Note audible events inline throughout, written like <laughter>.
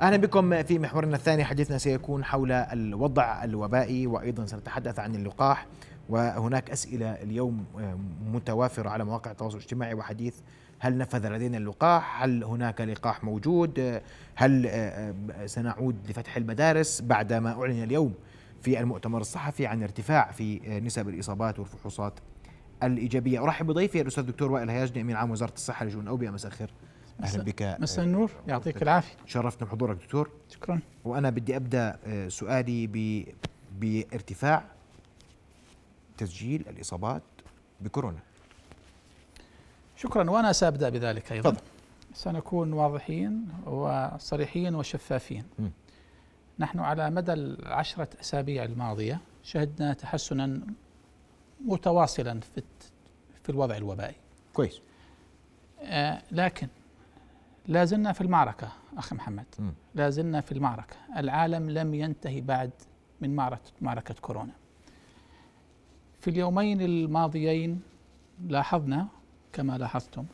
اهلا بكم في محورنا الثاني حديثنا سيكون حول الوضع الوبائي وايضا سنتحدث عن اللقاح وهناك اسئله اليوم آه، متوافره على مواقع التواصل الاجتماعي وحديث هل نفذ لدينا اللقاح؟ هل هناك لقاح موجود؟ آه، هل آه، سنعود لفتح المدارس بعد ما اعلن اليوم في المؤتمر الصحفي عن ارتفاع في نسب الاصابات والفحوصات الايجابيه، ارحب بضيفي الاستاذ الدكتور وائل هياجني امين عام وزاره الصحه لجوء الاوبئه مساء الخير. اهلا بك مساء آه، النور يعطيك العافيه شرفتنا بحضورك دكتور شكرا وانا بدي ابدا آه، سؤالي ب... بارتفاع تسجيل الاصابات بكورونا شكرا وانا سابدا بذلك ايضا فضل. سنكون واضحين وصريحين وشفافين م. نحن على مدى العشرة أسابيع الماضية شهدنا تحسنا متواصلا في في الوضع الوبائي كويس آه لكن لا زلنا في المعركة أخي محمد لا زلنا في المعركة العالم لم ينتهي بعد من معركة, معركة كورونا في اليومين الماضيين لاحظنا كما لاحظتم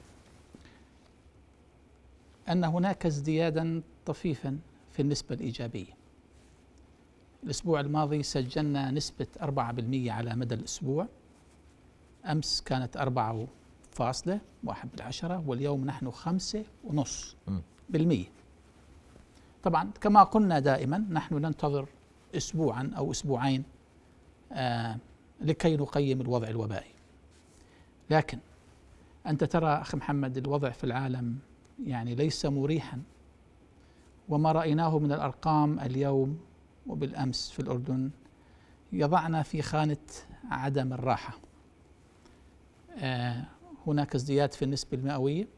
أن هناك ازديادا طفيفا في النسبة الإيجابية الأسبوع الماضي سجلنا نسبة 4% على مدى الأسبوع أمس كانت فاصلة واحد بالعشرة واليوم نحن خمسة ونص بالمية طبعا كما قلنا دائما نحن ننتظر أسبوعا أو أسبوعين آه لكي نقيم الوضع الوبائي لكن أنت ترى أخي محمد الوضع في العالم يعني ليس مريحا وما رأيناه من الأرقام اليوم وبالأمس في الأردن يضعنا في خانة عدم الراحة آه هناك ازدياد في النسبة المئوية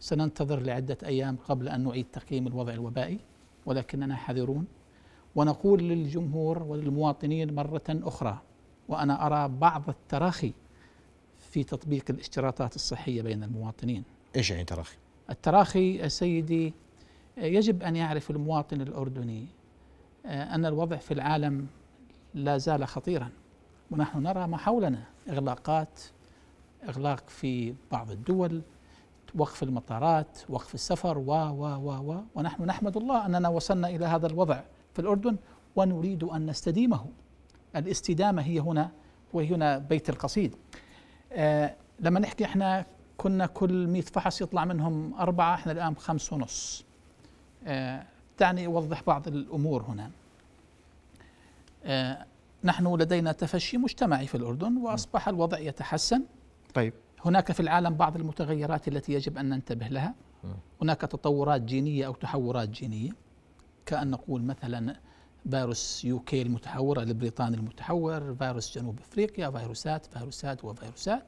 سننتظر لعدة أيام قبل أن نعيد تقييم الوضع الوبائي ولكننا حذرون ونقول للجمهور وللمواطنين مرة أخرى وأنا أرى بعض التراخي في تطبيق الاشتراطات الصحية بين المواطنين إيش يعني تراخي؟ التراخي سيدي يجب أن يعرف المواطن الأردني آه، أن الوضع في العالم لا زال خطيرا ونحن نرى ما حولنا إغلاقات إغلاق في بعض الدول وقف المطارات وقف السفر و و و و ونحن نحمد الله أننا وصلنا إلى هذا الوضع في الأردن ونريد أن نستديمه الاستدامة هي هنا وهنا بيت القصيد آه لما نحكي احنا كنا كل 100 فحص يطلع منهم أربعة احنا الآن خمسة ونص آه دعني أوضح بعض الأمور هنا آه نحن لدينا تفشي مجتمعي في الأردن وأصبح الوضع يتحسن طيب هناك في العالم بعض المتغيرات التي يجب ان ننتبه لها هناك تطورات جينيه او تحورات جينيه كان نقول مثلا فيروس يو كي المتحور البريطاني المتحور فيروس جنوب افريقيا فيروسات فيروسات وفيروسات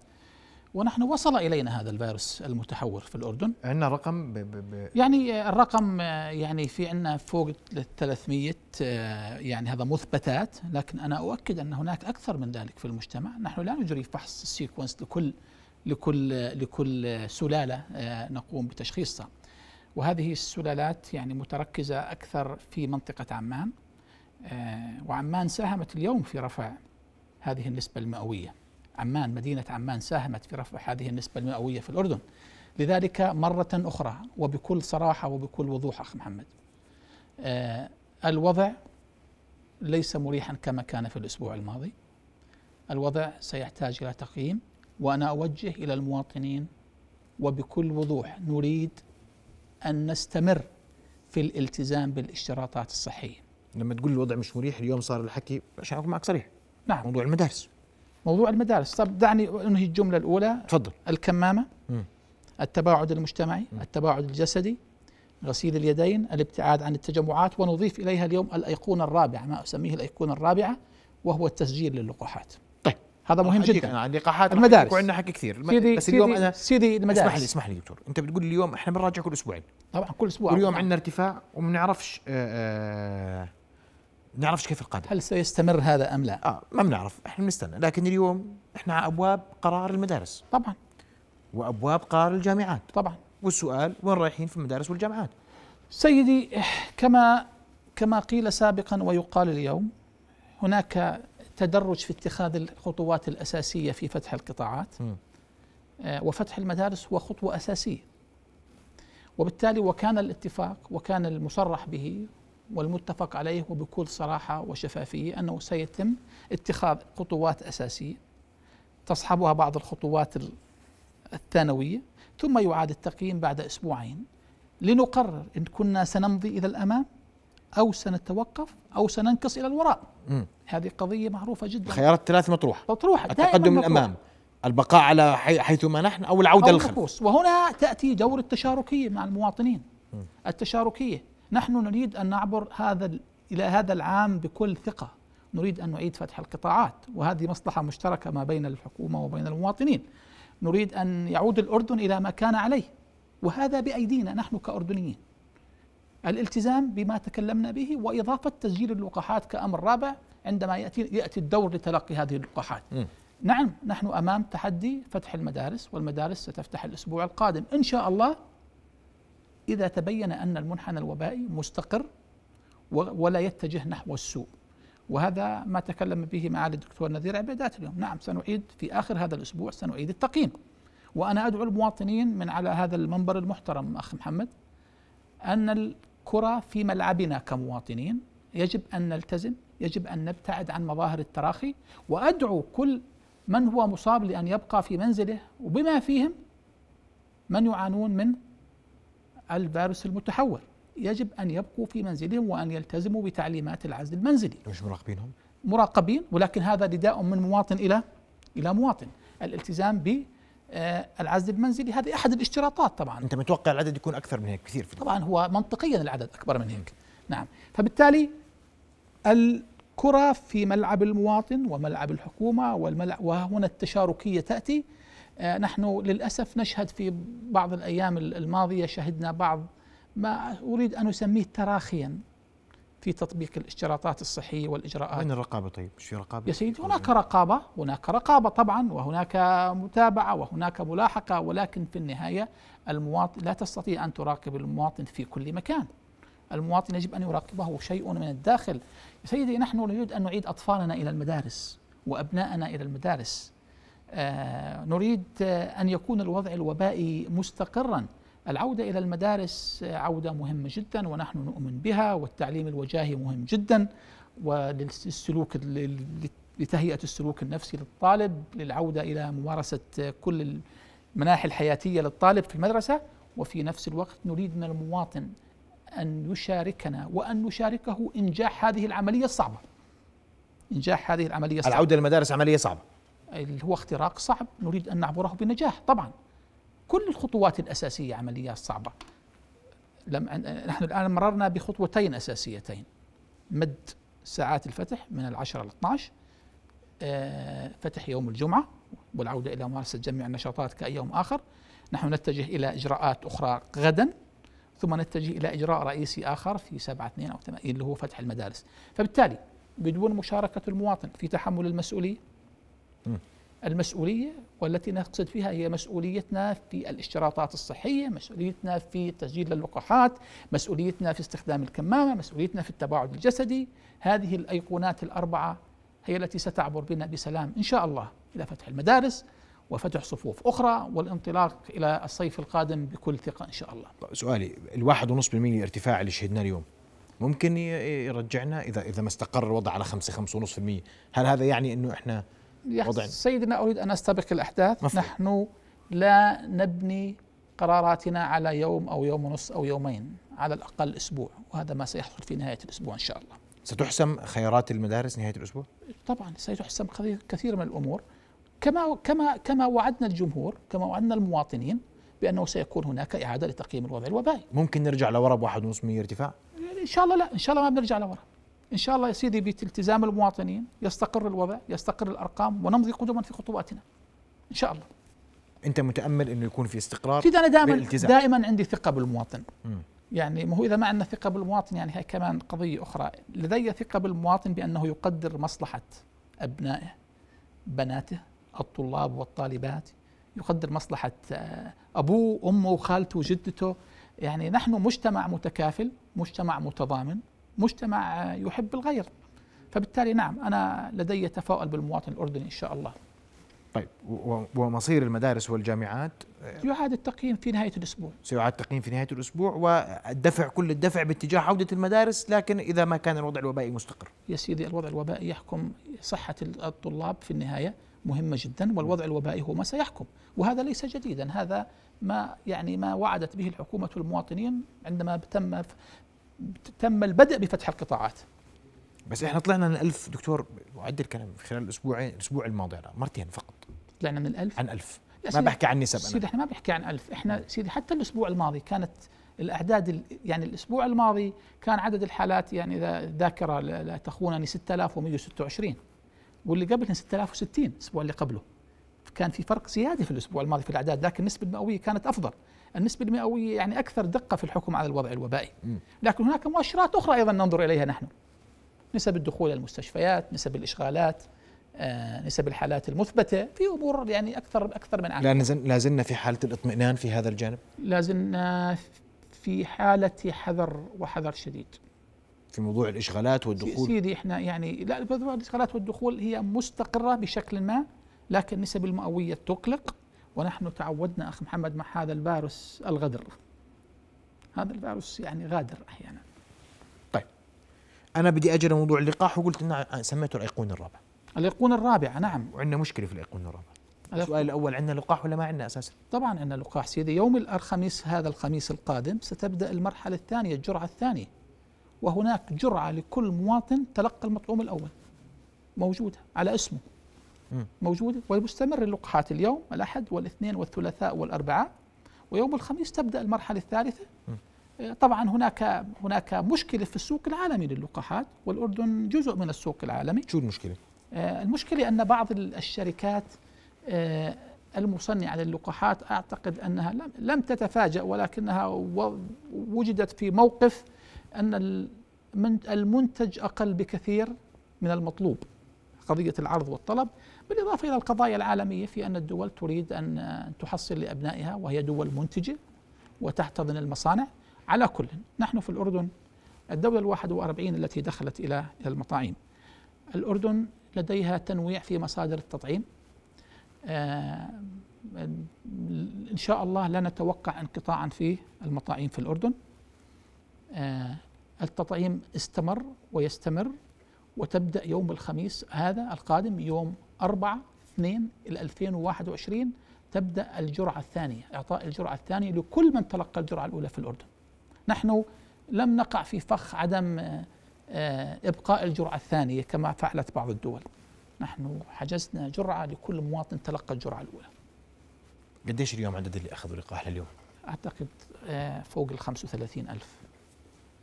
ونحن وصل الينا هذا الفيروس المتحور في الاردن عندنا رقم ب ب ب يعني الرقم آه، يعني في عندنا فوق 300 آه، يعني هذا مثبتات لكن انا اؤكد ان هناك اكثر من ذلك في المجتمع نحن لا نجري فحص السيكونس لكل لكل لكل سلاله آه، نقوم بتشخيصها وهذه السلالات يعني متركزه اكثر في منطقه عمان وعمان ساهمت اليوم في رفع هذه النسبه المئويه عمان مدينة عمان ساهمت في رفع هذه النسبة المئوية في الأردن لذلك مرة أخرى وبكل صراحة وبكل وضوح أخ محمد آه، الوضع ليس مريحا كما كان في الأسبوع الماضي الوضع سيحتاج إلى تقييم وأنا أوجه إلى المواطنين وبكل وضوح نريد أن نستمر في الالتزام بالاشتراطات الصحية لما تقول الوضع مش مريح اليوم صار الحكي عشان أكون معك صريح نعم موضوع المدارس موضوع المدارس طب دعني انهي الجمله الاولى تفضل الكمامه م. التباعد المجتمعي م. التباعد الجسدي غسيل اليدين الابتعاد عن التجمعات ونضيف اليها اليوم الايقونه الرابعه ما اسميه الايقونه الرابعه وهو التسجيل للقاحات طيب هذا مهم جدا اللقاحات المدارس وعندنا حكي كثير سيدي بس سيدي اليوم انا سيدي المدارس اسمح لي اسمح لي دكتور انت بتقول اليوم احنا بنراجع كل اسبوعين طبعا كل اسبوع كل يوم عندنا ارتفاع وما بنعرفش آه، آه، نعرفش كيف القادم هل سيستمر هذا أم لا؟ آه ما بنعرف احنا بنستنى لكن اليوم احنا على أبواب قرار المدارس طبعا وأبواب قرار الجامعات طبعا والسؤال وين رايحين في المدارس والجامعات سيدي كما كما قيل سابقا ويقال اليوم هناك تدرج في اتخاذ الخطوات الأساسية في فتح القطاعات آه، وفتح المدارس هو خطوة أساسية وبالتالي وكان الاتفاق وكان المصرح به والمتفق عليه وبكل صراحة وشفافية أنه سيتم اتخاذ خطوات أساسية تصحبها بعض الخطوات الثانوية ثم يعاد التقييم بعد أسبوعين لنقرر إن كنا سنمضي إلى الأمام أو سنتوقف أو سننكص إلى الوراء هذه قضية معروفة جدا الخيارات الثلاث مطروحة مطروحة التقدم الأمام البقاء على حي... حيثما نحن أو العودة للخلف وهنا تأتي دور التشاركية مع المواطنين التشاركية نحن نريد أن نعبر هذا إلى هذا العام بكل ثقة نريد أن نعيد فتح القطاعات وهذه مصلحة مشتركة ما بين الحكومة وبين المواطنين نريد أن يعود الأردن إلى ما كان عليه وهذا بأيدينا نحن كأردنيين الالتزام بما تكلمنا به وإضافة تسجيل اللقاحات كأمر رابع عندما يأتي, يأتي الدور لتلقي هذه اللقاحات م. نعم نحن أمام تحدي فتح المدارس والمدارس ستفتح الأسبوع القادم إن شاء الله إذا تبين أن المنحنى الوبائي مستقر ولا يتجه نحو السوء وهذا ما تكلم به معالي الدكتور نذير عبيدات اليوم نعم سنعيد في آخر هذا الأسبوع سنعيد التقييم وأنا أدعو المواطنين من على هذا المنبر المحترم أخ محمد أن الكرة في ملعبنا كمواطنين يجب أن نلتزم يجب أن نبتعد عن مظاهر التراخي وأدعو كل من هو مصاب لأن يبقى في منزله وبما فيهم من يعانون من الفيروس المتحور يجب أن يبقوا في منزلهم وأن يلتزموا بتعليمات العزل المنزلي مش مراقبينهم؟ مراقبين ولكن هذا نداء من مواطن إلى إلى مواطن الالتزام ب آه، العزل المنزلي هذه احد الاشتراطات طبعا انت متوقع العدد يكون اكثر من هيك كثير في طبعا هو منطقيا العدد اكبر من هيك نعم فبالتالي الكره في ملعب المواطن وملعب الحكومه والملعب وهنا التشاركيه تاتي آه، نحن للأسف نشهد في بعض الأيام الماضية شهدنا بعض ما أريد أن أسميه تراخيا في تطبيق الاشتراطات الصحية والإجراءات وين الرقابة طيب؟ مش في رقابة؟ يا سيدي هناك إيه؟ رقابة هناك رقابة طبعا وهناك متابعة وهناك ملاحقة ولكن في النهاية المواطن لا تستطيع أن تراقب المواطن في كل مكان المواطن يجب أن يراقبه شيء من الداخل يا سيدي نحن نريد أن نعيد أطفالنا إلى المدارس وأبناءنا إلى المدارس آه، نريد أن يكون الوضع الوبائي مستقرا العودة إلى المدارس عودة مهمة جدا ونحن نؤمن بها والتعليم الوجاهي مهم جدا وللسلوك لتهيئة السلوك النفسي للطالب للعودة إلى ممارسة كل المناحي الحياتية للطالب في المدرسة وفي نفس الوقت نريد من المواطن أن يشاركنا وأن نشاركه إنجاح هذه العملية الصعبة إنجاح هذه العملية الصعبة العودة للمدارس عملية صعبة اللي هو اختراق صعب نريد أن نعبره بنجاح طبعا كل الخطوات الأساسية عمليات صعبة لم نحن الآن مررنا بخطوتين أساسيتين مد ساعات الفتح من العشرة إلى 12 آه، فتح يوم الجمعة والعودة إلى ممارسة جميع النشاطات كأي يوم آخر نحن نتجه إلى إجراءات أخرى غدا ثم نتجه إلى إجراء رئيسي آخر في 7 2 أو 8 اللي هو فتح المدارس فبالتالي بدون مشاركة المواطن في تحمل المسؤولية المسؤولية والتي نقصد فيها هي مسؤوليتنا في الاشتراطات الصحية مسؤوليتنا في تسجيل اللقاحات مسؤوليتنا في استخدام الكمامة مسؤوليتنا في التباعد الجسدي هذه الأيقونات الأربعة هي التي ستعبر بنا بسلام إن شاء الله إلى فتح المدارس وفتح صفوف أخرى والانطلاق إلى الصيف القادم بكل ثقة إن شاء الله طيب، سؤالي الواحد ونصف بالمئة الارتفاع اللي شهدناه اليوم ممكن يرجعنا إذا إذا ما استقر الوضع على خمسة خمسة ونصف بالمئة هل هذا يعني أنه إحنا وضعنا سيدنا أريد أن أستبق الأحداث مفهوم. نحن لا نبني قراراتنا على يوم أو يوم ونص أو يومين على الأقل أسبوع وهذا ما سيحصل في نهاية الأسبوع إن شاء الله ستحسم خيارات المدارس نهاية الأسبوع؟ طبعا سيحسم كثير من الأمور كما كما كما وعدنا الجمهور كما وعدنا المواطنين بانه سيكون هناك اعاده لتقييم الوضع الوبائي. ممكن نرجع لورا بواحد ونص ارتفاع؟ ان شاء الله لا، ان شاء الله ما بنرجع لورا. إن شاء الله يا سيدي بالتزام المواطنين يستقر الوضع يستقر الأرقام ونمضي قدما في خطواتنا إن شاء الله أنت متأمل أنه يكون في استقرار سيدي أنا دائما بالالتزام. دائما عندي ثقة بالمواطن م. يعني ما هو إذا ما عندنا ثقة بالمواطن يعني هي كمان قضية أخرى لدي ثقة بالمواطن بأنه يقدر مصلحة أبنائه بناته الطلاب والطالبات يقدر مصلحة آه، أبوه أمه وخالته وجدته يعني نحن مجتمع متكافل مجتمع متضامن مجتمع يحب الغير فبالتالي نعم أنا لدي تفاؤل بالمواطن الأردني إن شاء الله طيب ومصير المدارس والجامعات يعاد التقييم في نهاية الأسبوع سيعاد التقييم في نهاية الأسبوع والدفع كل الدفع باتجاه عودة المدارس لكن إذا ما كان الوضع الوبائي مستقر يا سيدي الوضع الوبائي يحكم صحة الطلاب في النهاية مهمة جدا والوضع الوبائي هو ما سيحكم وهذا ليس جديدا هذا ما يعني ما وعدت به الحكومة المواطنين عندما تم تم البدء بفتح القطاعات بس احنا طلعنا من الألف دكتور وعد الكلام خلال الاسبوعين الاسبوع الماضي مرتين فقط طلعنا من الألف عن ألف ما بحكي عن نسب سيدي احنا ما بنحكي عن ألف احنا سيدي حتى الاسبوع الماضي كانت الاعداد يعني الاسبوع الماضي كان عدد الحالات يعني اذا ذاكره لا تخونني 6126 واللي قبلها 6060 الاسبوع اللي قبله كان في فرق زياده في الاسبوع الماضي في الاعداد لكن النسبه المئويه كانت افضل النسبة المئوية يعني أكثر دقة في الحكم على الوضع الوبائي لكن هناك مؤشرات أخرى أيضا ننظر إليها نحن نسب الدخول المستشفيات نسب الإشغالات آه، نسب الحالات المثبتة في أمور يعني أكثر أكثر من عام لا زلنا في حالة الاطمئنان في هذا الجانب؟ لا زلنا في حالة حذر وحذر شديد في موضوع الإشغالات والدخول سيدي إحنا يعني لا الإشغالات والدخول هي مستقرة بشكل ما لكن نسب المئوية تقلق ونحن تعودنا أخ محمد مع هذا الفيروس الغدر هذا الفيروس يعني غادر أحيانا طيب أنا بدي اجي موضوع اللقاح وقلت أن سميته الأيقونة الرابعة الأيقونة الرابعة نعم وعندنا مشكلة في الأيقونة الرابعة السؤال الأول عندنا لقاح ولا ما عندنا أساسا؟ طبعا عندنا لقاح سيدي يوم الخميس هذا الخميس القادم ستبدأ المرحلة الثانية الجرعة الثانية وهناك جرعة لكل مواطن تلقى المطعوم الأول موجودة على اسمه موجودة ومستمر اللقاحات اليوم الأحد والاثنين والثلاثاء والأربعاء ويوم الخميس تبدأ المرحلة الثالثة آه، طبعا هناك هناك مشكلة في السوق العالمي للقاحات والأردن جزء من السوق العالمي شو المشكلة؟ آه، المشكلة أن بعض الشركات آه، المصنعة للقاحات أعتقد أنها لم تتفاجأ ولكنها وجدت في موقف أن المنتج أقل بكثير من المطلوب قضية العرض والطلب بالإضافة إلى القضايا العالمية في أن الدول تريد أن تحصل لأبنائها وهي دول منتجة وتحتضن المصانع على كل نحن في الأردن الدولة الواحد وأربعين التي دخلت إلى المطاعيم الأردن لديها تنويع في مصادر التطعيم آه، إن شاء الله لا نتوقع انقطاعا في المطاعيم في الأردن آه، التطعيم استمر ويستمر وتبدأ يوم الخميس هذا القادم يوم 4 2 2021 تبدأ الجرعة الثانية إعطاء الجرعة الثانية لكل من تلقى الجرعة الأولى في الأردن نحن لم نقع في فخ عدم آه، آه، إبقاء الجرعة الثانية كما فعلت بعض الدول نحن حجزنا جرعة لكل مواطن تلقى الجرعة الأولى قديش اليوم عدد اللي أخذوا لقاح لليوم؟ أعتقد آه، فوق ال 35 ألف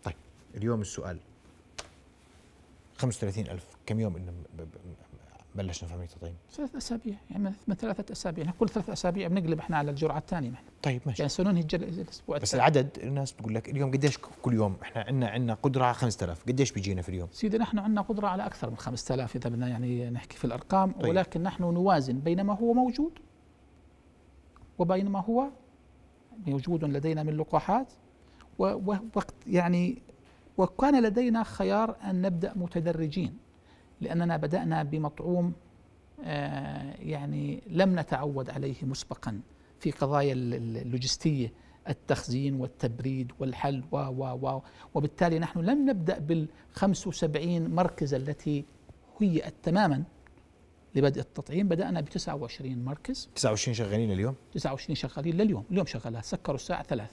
طيب اليوم السؤال 35 ألف كم يوم بلشنا في عمليه التطعيم؟ ثلاث اسابيع يعني من ثلاثة اسابيع يعني كل ثلاث اسابيع بنقلب احنا على الجرعه الثانيه نحن طيب ماشي يعني سننهي الاسبوع بس التالي. العدد الناس بتقول لك اليوم قديش كل يوم احنا عندنا عندنا قدره على 5000 قديش بيجينا في اليوم؟ سيدي نحن عندنا قدره على اكثر من 5000 اذا بدنا يعني نحكي في الارقام طيب. ولكن نحن نوازن بين ما هو موجود وبين ما هو موجود لدينا من لقاحات ووقت يعني وكان لدينا خيار ان نبدا متدرجين لأننا بدأنا بمطعوم آه، يعني لم نتعود عليه مسبقا في قضايا اللوجستية التخزين والتبريد والحل و و و وبالتالي نحن لم نبدأ بال 75 مركز التي هيئت تماما لبدء التطعيم بدأنا ب 29 مركز 29 شغالين اليوم 29 شغالين لليوم اليوم شغالات سكروا الساعة 3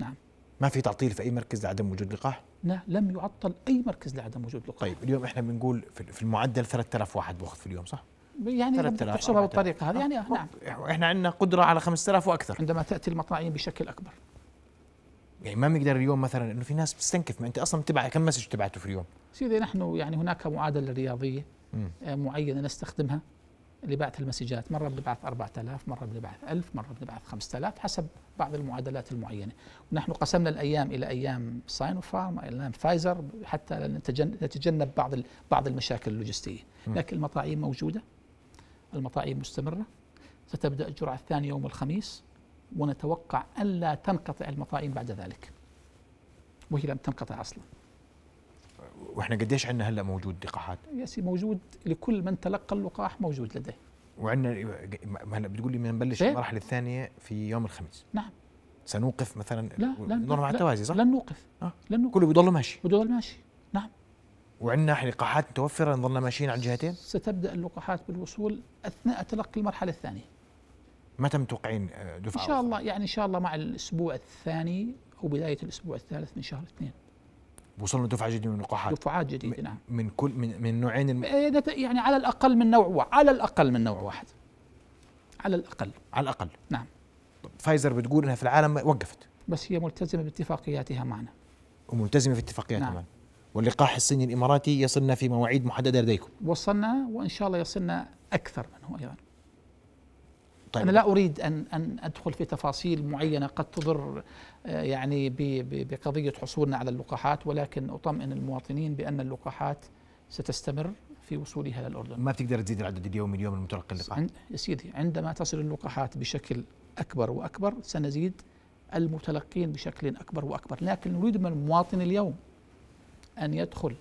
نعم ما في تعطيل في أي مركز لعدم وجود لقاح؟ لم يعطل اي مركز لعدم وجود لقاح طيب اليوم احنا بنقول في المعدل 3000 واحد بأخذ في اليوم صح؟ يعني تحسبها بالطريقه هذه يعني آه، نعم احنا عندنا قدره على 5000 واكثر عندما تاتي المطاعيم بشكل اكبر يعني ما بنقدر اليوم مثلا انه في ناس بتستنكف ما انت اصلا تبع كم مسج تبعته في اليوم سيدي نحن يعني هناك معادله رياضيه آه، معينه نستخدمها اللي بعث المسجات مرة بنبعث 4000 مرة بنبعث 1000 مرة بنبعث 5000 حسب بعض المعادلات المعينة ونحن قسمنا الأيام إلى أيام ساينوفارم أيام فايزر حتى نتجنب بعض بعض المشاكل اللوجستية لكن المطاعيم موجودة المطاعيم مستمرة ستبدأ الجرعة الثانية يوم الخميس ونتوقع ألا تنقطع المطاعيم بعد ذلك وهي لم تنقطع أصلاً واحنا قديش عندنا هلا موجود لقاحات؟ يا سي موجود لكل من تلقى اللقاح موجود لديه وعندنا هلا بتقول لي بنبلش إيه؟ المرحله الثانيه في يوم الخميس نعم سنوقف مثلا لا لن نضل على التوازي صح؟ لن نوقف آه. لن نوقف كله بيضل ماشي بيضل ماشي نعم وعندنا لقاحات متوفره نضلنا ماشيين على الجهتين؟ ستبدا اللقاحات بالوصول اثناء تلقي المرحله الثانيه متى متوقعين آه، دفعه؟ ان شاء الله يعني ان شاء الله مع الاسبوع الثاني او بدايه الاسبوع الثالث من شهر اثنين وصلنا دفعه جديده من اللقاحات دفعات جديده نعم من كل من من نوعين الم... إيه، يعني على الاقل من نوع واحد على الاقل من نوع واحد على الاقل على الاقل نعم فايزر بتقول انها في العالم وقفت بس هي ملتزمه باتفاقياتها معنا وملتزمه في اتفاقياتها نعم. معنا واللقاح الصيني الاماراتي يصلنا في مواعيد محدده لديكم وصلنا وان شاء الله يصلنا اكثر منه ايضا طيب. أنا لا أريد أن أن أدخل في تفاصيل معينة قد تضر آه، يعني بقضية حصولنا على اللقاحات ولكن أطمئن المواطنين بأن اللقاحات ستستمر في وصولها للأردن ما بتقدر تزيد العدد اليومي اليوم المتلقي اللقاح يا سيدي عندما تصل اللقاحات بشكل أكبر وأكبر سنزيد المتلقين بشكل أكبر وأكبر لكن نريد من المواطن اليوم أن يدخل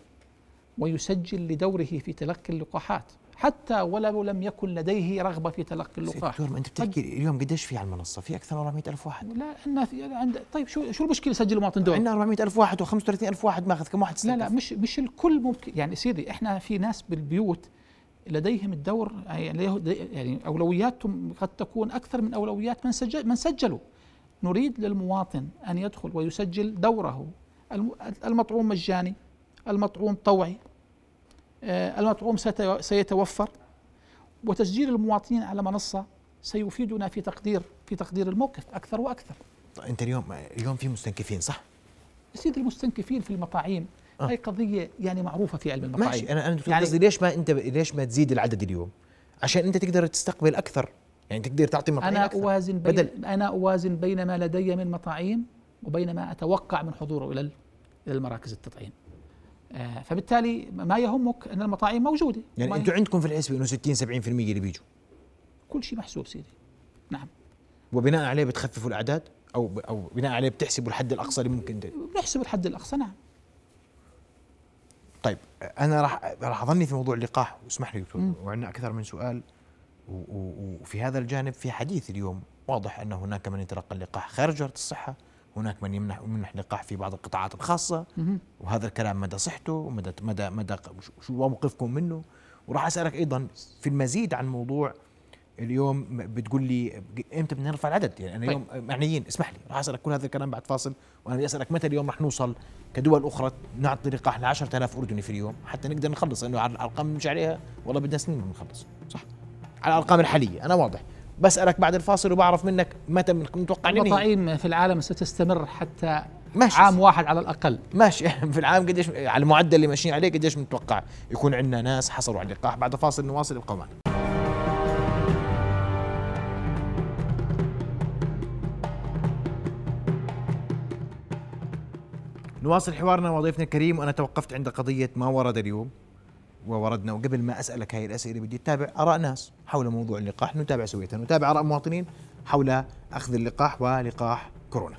ويسجل لدوره في تلقي اللقاحات حتى ولو لم يكن لديه رغبه في تلقي اللقاح دكتور ما انت بتحكي طيب. اليوم قديش في على المنصه في اكثر من 400000 واحد لا عندنا في عند طيب شو شو المشكله سجل مواطن دور عندنا 400000 واحد و35000 واحد ماخذ كم واحد لا لا مش مش الكل ممكن يعني سيدي احنا في ناس بالبيوت لديهم الدور يعني, يعني اولوياتهم قد تكون اكثر من اولويات من سجل من سجلوا نريد للمواطن ان يدخل ويسجل دوره المطعوم مجاني المطعوم طوعي آه، المطعوم سيتوفر وتسجيل المواطنين على منصة سيفيدنا في تقدير في تقدير الموقف أكثر وأكثر طيب، أنت اليوم اليوم في مستنكفين صح؟ سيد المستنكفين في المطاعيم آه. هي قضية يعني معروفة في علم المطاعيم ماشي أنا أنا يعني قصدي ليش ما أنت ليش ما تزيد العدد اليوم؟ عشان أنت تقدر تستقبل أكثر يعني تقدر تعطي مطاعيم أنا أكثر. أوازن بين بدل أنا أوازن بين ما لدي من مطاعيم وبين ما أتوقع من حضوره إلى إلى المراكز التطعيم آه، فبالتالي ما يهمك ان المطاعيم موجوده يعني انتم عندكم في الحسبه انه 60 70% اللي بيجوا كل شيء محسوب سيدي نعم وبناء عليه بتخففوا الاعداد او او بناء عليه بتحسبوا الحد الاقصى اللي ممكن ده. بنحسب الحد الاقصى نعم طيب انا راح راح اظني في موضوع اللقاح واسمح لي دكتور وعندنا اكثر من سؤال وفي هذا الجانب في حديث اليوم واضح ان هناك من يتلقى اللقاح خارج وزاره الصحه هناك من يمنح يمنح لقاح في بعض القطاعات الخاصه وهذا الكلام مدى صحته ومدى مدى مدى شو موقفكم منه وراح اسالك ايضا في المزيد عن موضوع اليوم بتقول لي امتى بدنا نرفع العدد يعني انا طيب. اليوم معنيين اسمح لي راح اسالك كل هذا الكلام بعد فاصل وانا بدي اسالك متى اليوم راح نوصل كدول اخرى نعطي لقاح ل 10000 اردني في اليوم حتى نقدر نخلص لانه على الارقام اللي مش عليها والله بدنا سنين نخلص صح على الارقام الحاليه انا واضح بسألك بعد الفاصل وبعرف منك متى متوقع ننهي المطاعيم في العالم ستستمر حتى ماشي عام واحد على الاقل ماشي <laughs> في العام قديش على المعدل اللي ماشيين عليه قديش متوقع يكون عندنا ناس حصلوا على اللقاح بعد فاصل نواصل ابقوا معنا نواصل حوارنا مع ضيفنا الكريم وانا توقفت عند قضيه ما ورد اليوم ووردنا وقبل ما اسالك هاي الاسئله بدي اتابع اراء ناس حول موضوع اللقاح نتابع سويه نتابع اراء مواطنين حول اخذ اللقاح ولقاح كورونا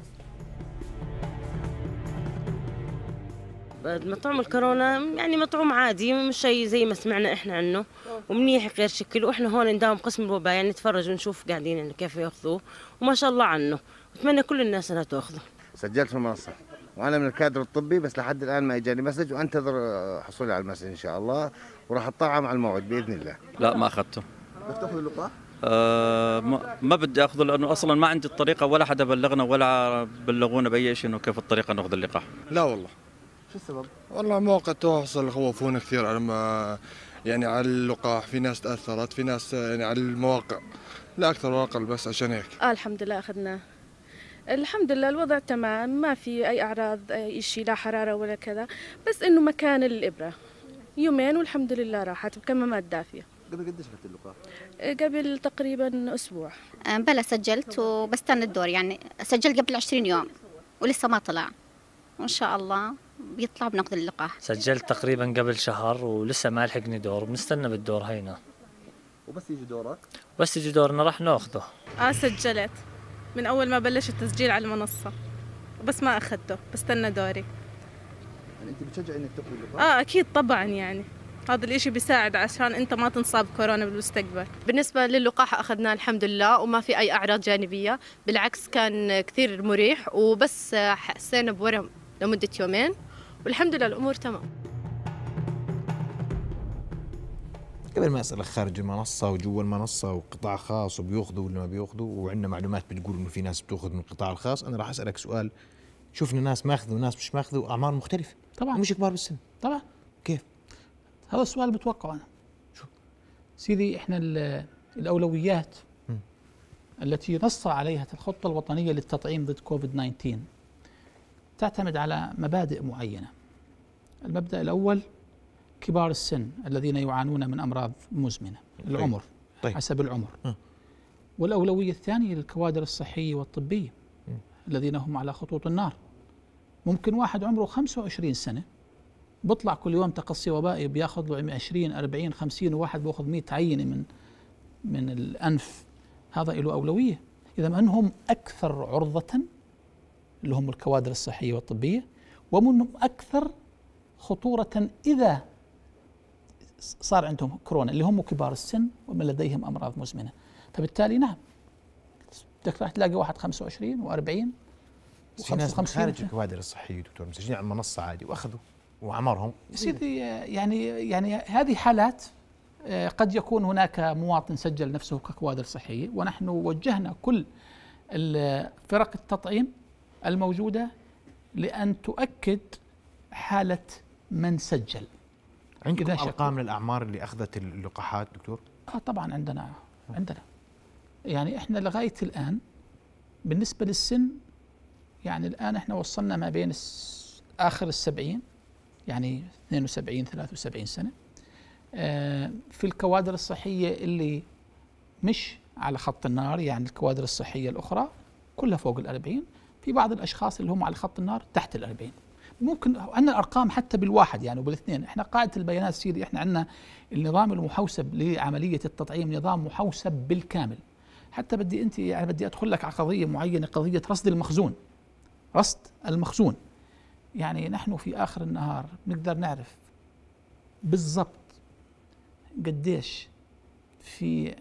مطعم الكورونا يعني مطعم عادي مش شيء زي ما سمعنا احنا عنه ومنيح غير شكل واحنا هون نداوم قسم الوباء يعني نتفرج ونشوف قاعدين يعني كيف ياخذوه وما شاء الله عنه اتمنى كل الناس انها تاخذه سجلت في المنصه وانا من الكادر الطبي بس لحد الان ما اجاني مسج وانتظر حصولي على المسج ان شاء الله وراح اتطعم على الموعد باذن الله. لا ما اخذته. بدك تاخذ اللقاح؟ أه ما بدي اخذه لانه اصلا ما عندي الطريقه ولا حدا بلغنا ولا بلغونا باي شيء انه كيف الطريقه ناخذ اللقاح. لا والله. شو السبب؟ والله مواقع التواصل خوفونا كثير على ما يعني على اللقاح، في ناس تاثرت، في ناس يعني على المواقع. لا اكثر ولا اقل بس عشان هيك. آه الحمد لله اخذناه. الحمد لله الوضع تمام ما في اي اعراض اي شيء لا حراره ولا كذا بس انه مكان الابره يومين والحمد لله راحت بكمامات دافيه قبل قديش اخذت اللقاح؟ آه، قبل تقريبا اسبوع آه، بلا سجلت وبستنى الدور يعني سجلت قبل 20 يوم ولسه ما طلع وان شاء الله بيطلع بناخذ اللقاح سجلت تقريبا قبل شهر ولسه ما لحقني دور بنستنى بالدور هينا وبس يجي دورك؟ بس يجي دورنا راح ناخذه اه سجلت من أول ما بلش التسجيل على المنصة بس ما أخذته بستنى دوري يعني أنت بتشجعي إنك تاخذي اللقاح؟ آه أكيد طبعا يعني هذا الإشي بيساعد عشان أنت ما تنصاب كورونا بالمستقبل بالنسبة للقاح أخذناه الحمد لله وما في أي أعراض جانبية بالعكس كان كثير مريح وبس حسينا بورم لمدة يومين والحمد لله الأمور تمام قبل ما اسالك خارج المنصه وجوا المنصه وقطاع خاص وبياخذوا ولا ما بياخذوا وعندنا معلومات بتقول انه في ناس بتاخذ من القطاع الخاص انا راح اسالك سؤال شفنا ناس ماخذه وناس مش ماخذه واعمار مختلفه طبعا مش كبار بالسن طبعا كيف؟ هذا السؤال بتوقعه انا شو سيدي احنا الاولويات م. التي نص عليها الخطه الوطنيه للتطعيم ضد كوفيد 19 تعتمد على مبادئ معينه المبدا الاول كبار السن الذين يعانون من أمراض مزمنة طيب. العمر طيب. حسب العمر والأولوية الثانية للكوادر الصحية والطبية الذين هم على خطوط النار ممكن واحد عمره 25 سنة بطلع كل يوم تقصي وبائي بياخذ له 20 40 50 وواحد بياخذ 100 عينة من من الأنف هذا له أولوية إذا أنهم أكثر عرضة اللي هم الكوادر الصحية والطبية ومنهم أكثر خطورة إذا صار عندهم كورونا اللي هم كبار السن ومن لديهم امراض مزمنه فبالتالي نعم راح تلاقي واحد 25 و40 في ناس من خارج الكوادر الصحيه دكتور مسجلين على المنصه عادي واخذوا وعمرهم سيدي يعني يعني هذه حالات آه، قد يكون هناك مواطن سجل نفسه ككوادر صحيه ونحن وجهنا كل فرق التطعيم الموجوده لان تؤكد حاله من سجل عندكم ارقام للاعمار اللي اخذت اللقاحات دكتور؟ اه طبعا عندنا عندنا يعني احنا لغايه الان بالنسبه للسن يعني الان احنا وصلنا ما بين اخر السبعين يعني 72 73 سنه آه في الكوادر الصحيه اللي مش على خط النار يعني الكوادر الصحيه الاخرى كلها فوق الأربعين في بعض الاشخاص اللي هم على خط النار تحت الأربعين ممكن عندنا الارقام حتى بالواحد يعني وبالاثنين احنا قاعده البيانات سيدي احنا عندنا النظام المحوسب لعمليه التطعيم نظام محوسب بالكامل حتى بدي انت يعني بدي ادخل لك على قضيه معينه قضيه رصد المخزون رصد المخزون يعني نحن في اخر النهار بنقدر نعرف بالضبط قديش في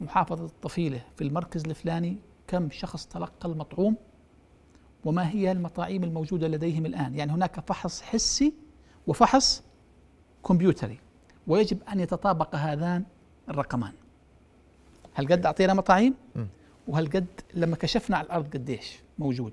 محافظه الطفيله في المركز الفلاني كم شخص تلقى المطعوم وما هي المطاعيم الموجودة لديهم الآن يعني هناك فحص حسي وفحص كمبيوتري ويجب أن يتطابق هذان الرقمان هل قد أعطينا مطاعيم وهل قد لما كشفنا على الأرض قديش موجود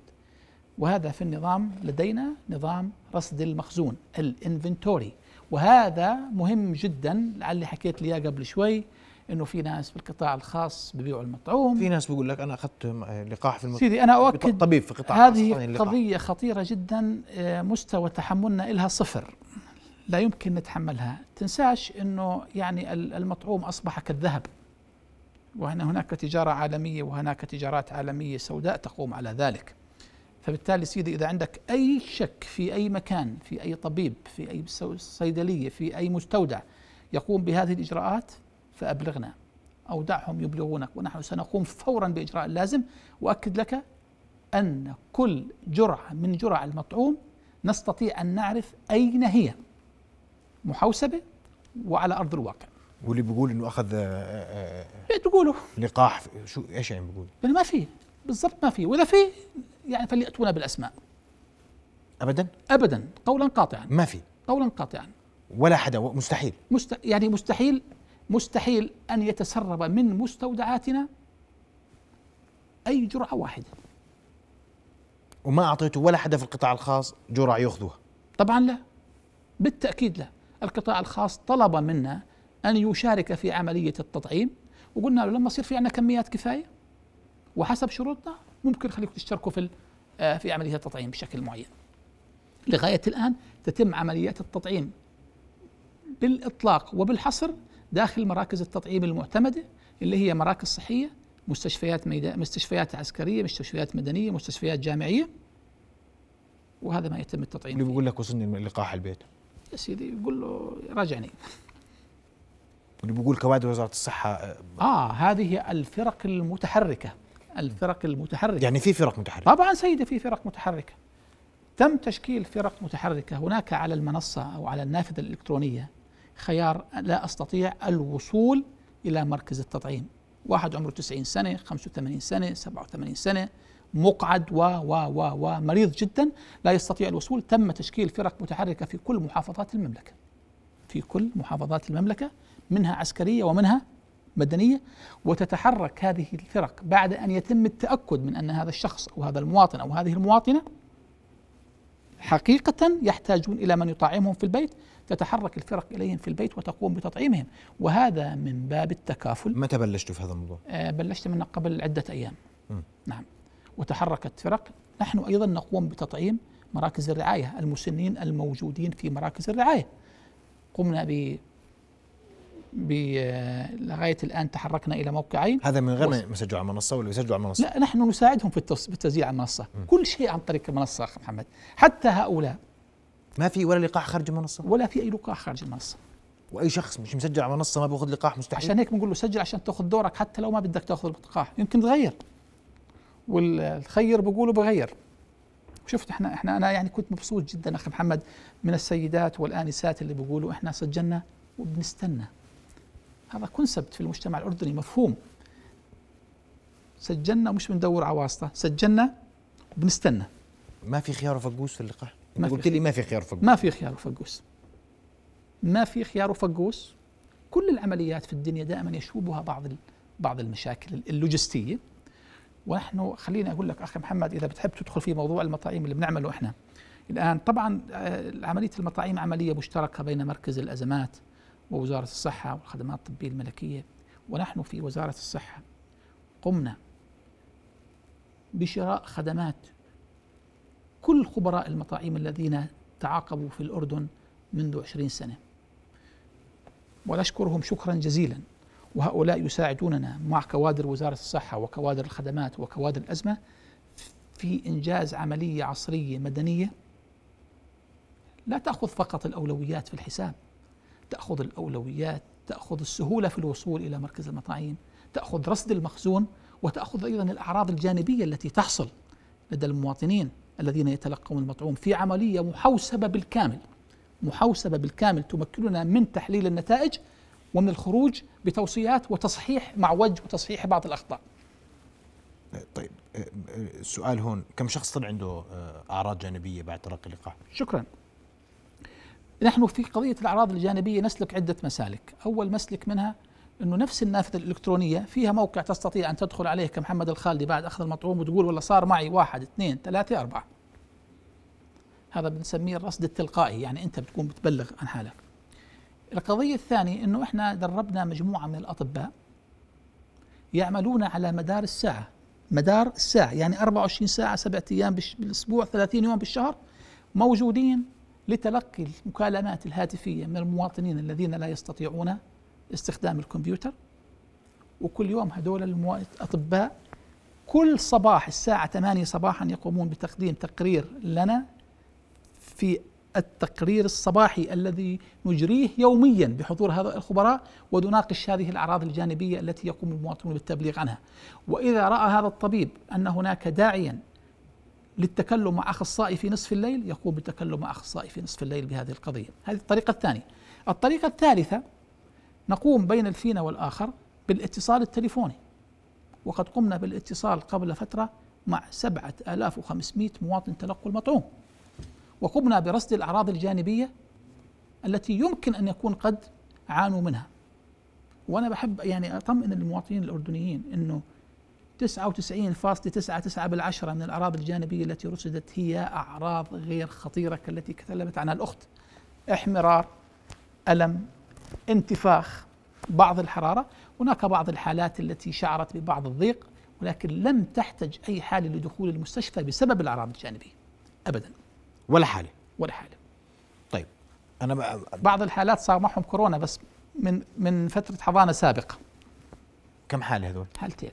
وهذا في النظام لدينا نظام رصد المخزون الانفنتوري وهذا مهم جدا لعلي حكيت لي قبل شوي انه في ناس بالقطاع الخاص ببيعوا المطعوم في ناس بيقول لك انا اخذت لقاح في المطعم سيدي انا طيب، اؤكد طبيب في قطاع هذه قضيه خطيره جدا آه، مستوى تحملنا لها صفر لا يمكن نتحملها تنساش انه يعني المطعوم اصبح كالذهب وهنا هناك تجاره عالميه وهناك تجارات عالميه سوداء تقوم على ذلك فبالتالي سيدي اذا عندك اي شك في اي مكان في اي طبيب في اي صيدليه في اي مستودع يقوم بهذه الاجراءات فأبلغنا أو دعهم يبلغونك ونحن سنقوم فورا بإجراء اللازم وأكد لك أن كل جرعة من جرع المطعوم نستطيع أن نعرف أين هي محوسبة وعلى أرض الواقع واللي بيقول انه اخذ آه، آه، تقوله لقاح شو ايش يعني بيقول؟ يعني ما في بالضبط ما في واذا في يعني فلياتونا بالاسماء ابدا ابدا قولا قاطعا ما في قولا قاطعا ولا حدا مستحيل مست... يعني مستحيل مستحيل أن يتسرب من مستودعاتنا أي جرعة واحدة وما أعطيته ولا حدا في القطاع الخاص جرعة يأخذوها طبعا لا بالتأكيد لا القطاع الخاص طلب منا أن يشارك في عملية التطعيم وقلنا له لما يصير في عندنا كميات كفاية وحسب شروطنا ممكن خليكم تشتركوا في آه، في عملية التطعيم بشكل معين لغاية الآن تتم عمليات التطعيم بالإطلاق وبالحصر داخل مراكز التطعيم المعتمده اللي هي مراكز صحيه مستشفيات ميدا مستشفيات عسكريه مستشفيات مدنيه مستشفيات جامعيه وهذا ما يتم التطعيم اللي بيقول لك وصلني لقاح البيت يا سيدي يقول له راجعني واللي بيقول كوادر وزاره الصحه اه, آه، هذه الفرق المتحركه الفرق المتحركه يعني في فرق متحركه طبعا سيدي في فرق متحركه تم تشكيل فرق متحركه هناك على المنصه او على النافذه الالكترونيه خيار لا أستطيع الوصول إلى مركز التطعيم واحد عمره 90 سنة 85 سنة 87 سنة مقعد و و و ومريض جدا لا يستطيع الوصول تم تشكيل فرق متحركة في كل محافظات المملكة في كل محافظات المملكة منها عسكرية ومنها مدنية وتتحرك هذه الفرق بعد أن يتم التأكد من أن هذا الشخص أو هذا المواطن أو هذه المواطنة حقيقة يحتاجون إلى من يطعمهم في البيت تتحرك الفرق إليهم في البيت وتقوم بتطعيمهم وهذا من باب التكافل متى بلشتوا في هذا الموضوع؟ آه، بلشت من قبل عدة أيام م. نعم وتحركت فرق نحن أيضا نقوم بتطعيم مراكز الرعاية المسنين الموجودين في مراكز الرعاية قمنا ب ب آه، لغايه الان تحركنا الى موقعين هذا من غير ما يسجلوا على المنصه ولا يسجلوا على المنصه؟ لا نحن نساعدهم في التسجيل على المنصه، م. كل شيء عن طريق المنصه اخ محمد، حتى هؤلاء ما في ولا لقاح خارج المنصه ولا في اي لقاح خارج المنصه واي شخص مش مسجل على منصه ما بياخذ لقاح مستحيل عشان هيك بنقول له سجل عشان تاخذ دورك حتى لو ما بدك تاخذ اللقاح يمكن تغير والخير بقولوا بغير شفت احنا احنا انا يعني كنت مبسوط جدا اخي محمد من السيدات والانسات اللي بيقولوا احنا سجلنا وبنستنى هذا كونسبت في المجتمع الاردني مفهوم سجلنا ومش بندور على واسطه سجلنا وبنستنى ما في خيار فقوس في اللقاح ما قلت لي ما في خيار فقوس ما في خيار فقوس ما في خيار فقوس كل العمليات في الدنيا دائما يشوبها بعض بعض المشاكل اللوجستيه ونحن خليني اقول لك اخي محمد اذا بتحب تدخل في موضوع المطاعيم اللي بنعمله احنا الان طبعا آه، عمليه المطاعيم عمليه مشتركه بين مركز الازمات ووزاره الصحه والخدمات الطبيه الملكيه ونحن في وزاره الصحه قمنا بشراء خدمات كل خبراء المطاعيم الذين تعاقبوا في الأردن منذ عشرين سنة ونشكرهم شكرا جزيلا وهؤلاء يساعدوننا مع كوادر وزارة الصحة وكوادر الخدمات وكوادر الأزمة في إنجاز عملية عصرية مدنية لا تأخذ فقط الأولويات في الحساب تأخذ الأولويات تأخذ السهولة في الوصول إلى مركز المطاعيم تأخذ رصد المخزون وتأخذ أيضا الأعراض الجانبية التي تحصل لدى المواطنين الذين يتلقون المطعوم في عملية محوسبة بالكامل محوسبة بالكامل تمكننا من تحليل النتائج ومن الخروج بتوصيات وتصحيح مع وجه وتصحيح بعض الأخطاء طيب السؤال هون كم شخص طلع عنده آه، أعراض جانبية بعد تلقي اللقاح شكرا نحن في قضية الأعراض الجانبية نسلك عدة مسالك أول مسلك منها انه نفس النافذه الالكترونيه فيها موقع تستطيع ان تدخل عليه كمحمد الخالدي بعد اخذ المطعوم وتقول والله صار معي واحد اثنين ثلاثه اربعه. هذا بنسميه الرصد التلقائي يعني انت بتكون بتبلغ عن حالك. القضيه الثانيه انه احنا دربنا مجموعه من الاطباء يعملون على مدار الساعه مدار الساعه يعني 24 ساعه سبعة ايام بالاسبوع 30 يوم بالشهر موجودين لتلقي المكالمات الهاتفيه من المواطنين الذين لا يستطيعون استخدام الكمبيوتر وكل يوم هدول الأطباء كل صباح الساعة 8 صباحا يقومون بتقديم تقرير لنا في التقرير الصباحي الذي نجريه يوميا بحضور هذا الخبراء ونناقش هذه الأعراض الجانبية التي يقوم المواطنون بالتبليغ عنها وإذا رأى هذا الطبيب أن هناك داعيا للتكلم مع أخصائي في نصف الليل يقوم بالتكلم مع أخصائي في نصف الليل بهذه القضية هذه الطريقة الثانية الطريقة الثالثة نقوم بين الفينا والآخر بالاتصال التليفوني وقد قمنا بالاتصال قبل فترة مع 7500 مواطن تلقوا المطعوم وقمنا برصد الأعراض الجانبية التي يمكن أن يكون قد عانوا منها وأنا بحب يعني أطمئن المواطنين الأردنيين أنه 99.99 بالعشرة من الأعراض الجانبية التي رصدت هي أعراض غير خطيرة كالتي تكلمت عنها الأخت احمرار ألم انتفاخ بعض الحراره هناك بعض الحالات التي شعرت ببعض الضيق ولكن لم تحتج اي حاله لدخول المستشفى بسبب الاعراض الجانبيه ابدا ولا حاله ولا حاله طيب انا ب... بعض الحالات صار معهم كورونا بس من من فتره حضانه سابقه كم حاله هذول حالتين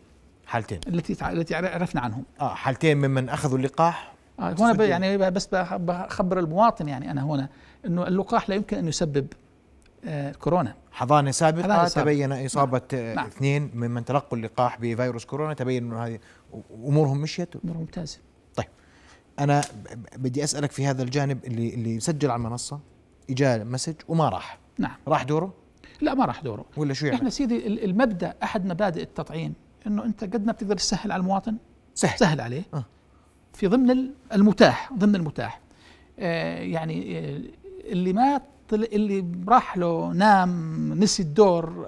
حالتين التي التي عرفنا عنهم اه حالتين ممن اخذوا اللقاح آه هنا يعني بس بخبر المواطن يعني انا هنا انه اللقاح لا يمكن ان يسبب الكورونا آه، حضانه سابقه حضانة تبين اصابه نعم. آه، نعم. اثنين ممن تلقوا اللقاح بفيروس كورونا تبين انه هذه امورهم مشيت امورهم ممتازه طيب انا بدي اسالك في هذا الجانب اللي اللي سجل على المنصه اجى مسج وما راح نعم راح دوره؟ لا ما راح دوره ولا شو يعني؟ احنا سيدي المبدا احد مبادئ التطعيم انه انت قد ما بتقدر تسهل على المواطن سهل سهل عليه أه. في ضمن المتاح ضمن المتاح آه يعني آه، اللي ما طلع اللي راح له نام نسي الدور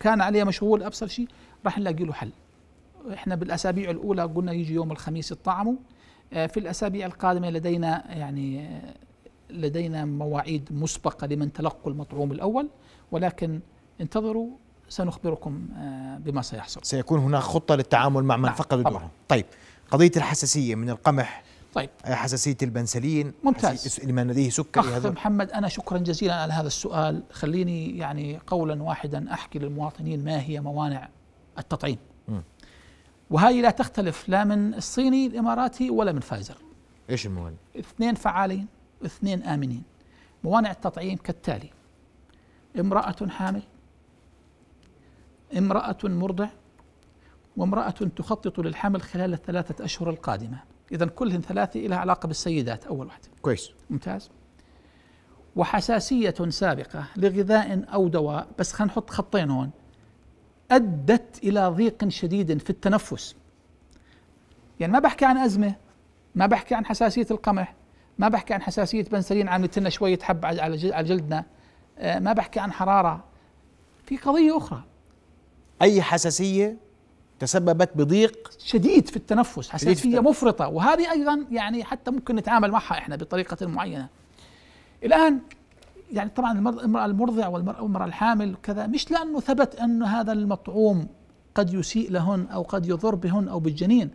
كان عليه مشغول ابصر شيء راح نلاقي له حل احنا بالاسابيع الاولى قلنا يجي يوم الخميس الطعم آه، في الاسابيع القادمه لدينا يعني آه، لدينا مواعيد مسبقه لمن تلقوا المطعوم الاول ولكن انتظروا سنخبركم آه، بما سيحصل سيكون هناك خطه للتعامل مع من نعم، فقد الدور دورهم طيب قضيه الحساسيه من القمح طيب آه، حساسيه البنسلين ممتاز لمن لديه سكر اخ محمد انا شكرا جزيلا على هذا السؤال خليني يعني قولا واحدا احكي للمواطنين ما هي موانع التطعيم وهذه لا تختلف لا من الصيني الاماراتي ولا من فايزر ايش الموانع اثنين فعالين اثنين امنين موانع التطعيم كالتالي امراه حامل امراه مرضع وامراه تخطط للحمل خلال الثلاثه اشهر القادمه إذا كلهن ثلاثة لها علاقة بالسيدات أول واحدة كويس ممتاز وحساسية سابقة لغذاء أو دواء بس خلينا نحط خطين هون أدت إلى ضيق شديد في التنفس يعني ما بحكي عن أزمة ما بحكي عن حساسية القمح ما بحكي عن حساسية بنسلين عملت لنا شوية حب على جلدنا آه، ما بحكي عن حرارة في قضية أخرى أي حساسية تسببت بضيق شديد في التنفس حساسيه مفرطه وهذه ايضا يعني حتى ممكن نتعامل معها احنا بطريقه معينه الان يعني طبعا المرأة المرضع والمرأة الحامل كذا مش لأنه ثبت أن هذا المطعوم قد يسيء لهن أو قد يضر بهن أو بالجنين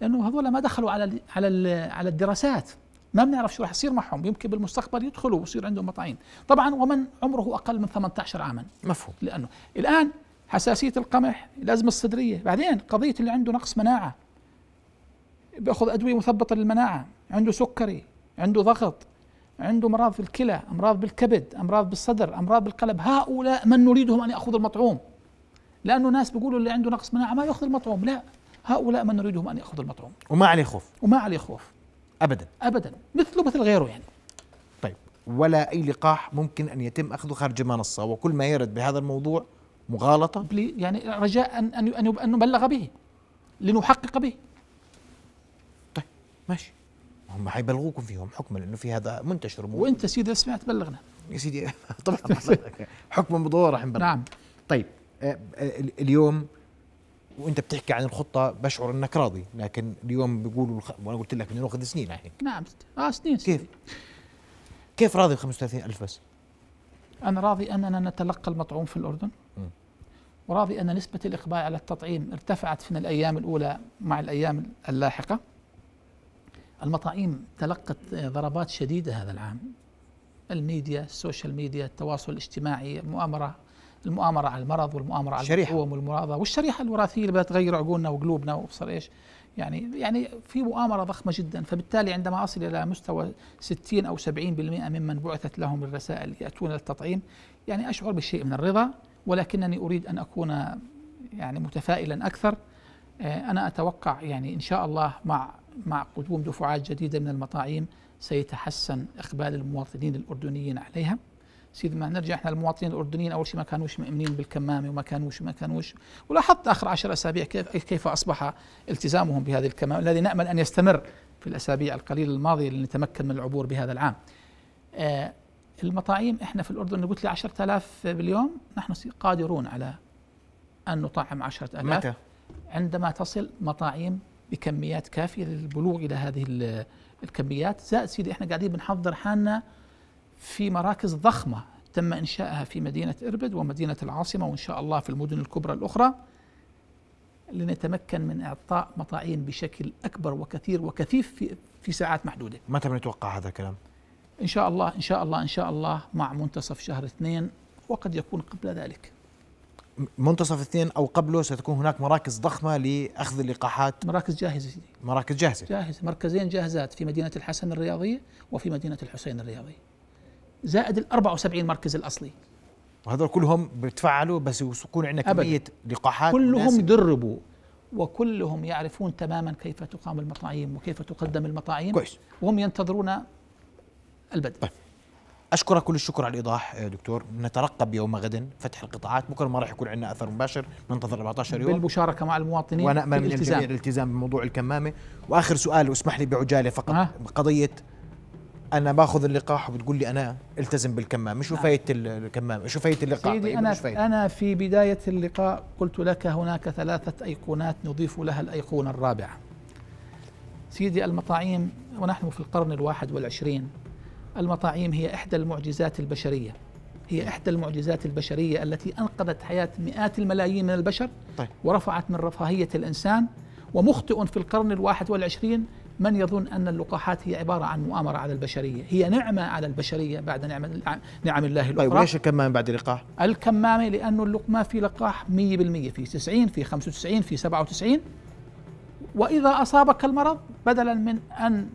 لأنه هذول ما دخلوا على على على الدراسات ما بنعرف شو راح يصير معهم يمكن بالمستقبل يدخلوا ويصير عندهم مطاعين طبعا ومن عمره أقل من 18 عاما مفهوم لأنه الآن حساسية القمح الأزمة الصدرية بعدين قضية اللي عنده نقص مناعة بياخذ أدوية مثبطة للمناعة عنده سكري عنده ضغط عنده مرض في الكلى أمراض بالكبد أمراض بالصدر أمراض بالقلب هؤلاء من نريدهم أن يأخذوا المطعوم لأنه ناس بيقولوا اللي عنده نقص مناعة ما يأخذ المطعوم لا هؤلاء من نريدهم أن يأخذوا المطعوم وما عليه خوف وما عليه خوف أبدا أبدا مثله مثل غيره يعني طيب ولا أي لقاح ممكن أن يتم أخذه خارج المنصة وكل ما يرد بهذا الموضوع مغالطة يعني رجاء أن أن أن نبلغ به لنحقق به طيب ماشي هم حيبلغوكم فيهم حكما لأنه في هذا منتشر موجود. وأنت سيدي سمعت بلغنا يا سيدي <laughs> طبعا حكما بضوء راح نبلغ نعم طيب آه، آه، اليوم وانت بتحكي عن الخطه بشعر انك راضي لكن اليوم بيقولوا وانا قلت لك بدنا ناخذ سنين هيك نعم اه سنين كيف كيف راضي ب 35000 بس انا راضي اننا نتلقى المطعوم في الاردن وراضي أن نسبة الإقبال على التطعيم ارتفعت في الأيام الأولى مع الأيام اللاحقة المطاعيم تلقت ضربات شديدة هذا العام الميديا السوشيال ميديا التواصل الاجتماعي المؤامرة المؤامرة على المرض والمؤامرة على القوم والمرادة والشريحة الوراثية اللي بدأت تغير عقولنا وقلوبنا وابصر ايش يعني يعني في مؤامرة ضخمة جدا فبالتالي عندما أصل إلى مستوى 60 أو 70% ممن بعثت لهم الرسائل يأتون للتطعيم يعني أشعر بشيء من الرضا ولكنني أريد أن أكون يعني متفائلا أكثر آه، أنا أتوقع يعني إن شاء الله مع مع قدوم دفعات جديدة من المطاعيم سيتحسن إقبال المواطنين الأردنيين عليها سيد ما نرجع احنا المواطنين الاردنيين اول شيء ما كانوش مؤمنين بالكمامه وما كانوش ما كانوش ولاحظت اخر عشر اسابيع كيف كيف اصبح التزامهم بهذه الكمامه الذي نامل ان يستمر في الاسابيع القليله الماضيه لنتمكن من العبور بهذا العام. آه المطاعيم احنا في الاردن قلت لي 10000 باليوم نحن قادرون على ان نطعم 10000 متى عندما تصل مطاعيم بكميات كافيه للبلوغ الى هذه الكميات زائد سيدي احنا قاعدين بنحضر حالنا في مراكز ضخمه تم انشائها في مدينه اربد ومدينه العاصمه وان شاء الله في المدن الكبرى الاخرى لنتمكن من اعطاء مطاعيم بشكل اكبر وكثير وكثيف في في ساعات محدوده. متى بنتوقع هذا الكلام؟ إن شاء الله إن شاء الله إن شاء الله مع منتصف شهر اثنين وقد يكون قبل ذلك منتصف اثنين أو قبله ستكون هناك مراكز ضخمة لأخذ اللقاحات مراكز جاهزة مراكز جاهزة جاهزة مركزين جاهزات في مدينة الحسن الرياضية وفي مدينة الحسين الرياضية زائد ال 74 مركز الأصلي وهذول كلهم بتفعلوا بس يكون عندنا كمية لقاحات كلهم مناسبة. دربوا وكلهم يعرفون تماما كيف تقام المطاعيم وكيف تقدم المطاعيم كويس وهم ينتظرون البدء طيب. اشكرك كل الشكر على الايضاح آه، دكتور نترقب يوم غد فتح القطاعات بكره ما راح يكون عندنا اثر مباشر ننتظر 14 يوم بالمشاركه مع المواطنين ونامل من الجميع الالتزام بموضوع الكمامه واخر سؤال واسمح لي بعجاله فقط أه. قضيه انا باخذ اللقاح وبتقول لي انا التزم بالكمامه شو نعم. فايده الكمامه شو فايده اللقاح سيدي طيب انا انا في بدايه اللقاء قلت لك هناك ثلاثه ايقونات نضيف لها الايقونه الرابعه سيدي المطاعيم ونحن في القرن الواحد والعشرين المطاعيم هي إحدى المعجزات البشرية هي إحدى المعجزات البشرية التي أنقذت حياة مئات الملايين من البشر طيب. ورفعت من رفاهية الإنسان ومخطئ في القرن الواحد والعشرين من يظن أن اللقاحات هي عبارة عن مؤامرة على البشرية هي نعمة على البشرية بعد نعم نعم الله الأخرى طيب ليش الكمامة بعد اللقاح؟ الكمامة لأنه ما في لقاح 100% في 90 في 95 في 97 وإذا أصابك المرض بدلا من أن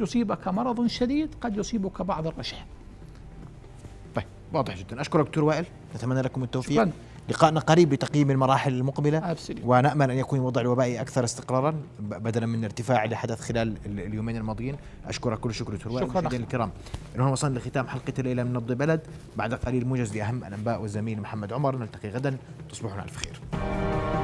يصيبك مرض شديد قد يصيبك بعض الرشح طيب واضح جدا أشكرك دكتور وائل نتمنى لكم التوفيق شكرا. لقائنا قريب لتقييم المراحل المقبلة أبسلي. ونأمل أن يكون الوضع الوبائي أكثر استقرارا بدلا من الارتفاع اللي حدث خلال اليومين الماضيين أشكرك كل شكر شكرا مشاهدينا الكرام هنا وصلنا لختام حلقة الليلة من نبض بلد بعد قليل موجز لأهم الأنباء والزميل محمد عمر نلتقي غدا تصبحون على خير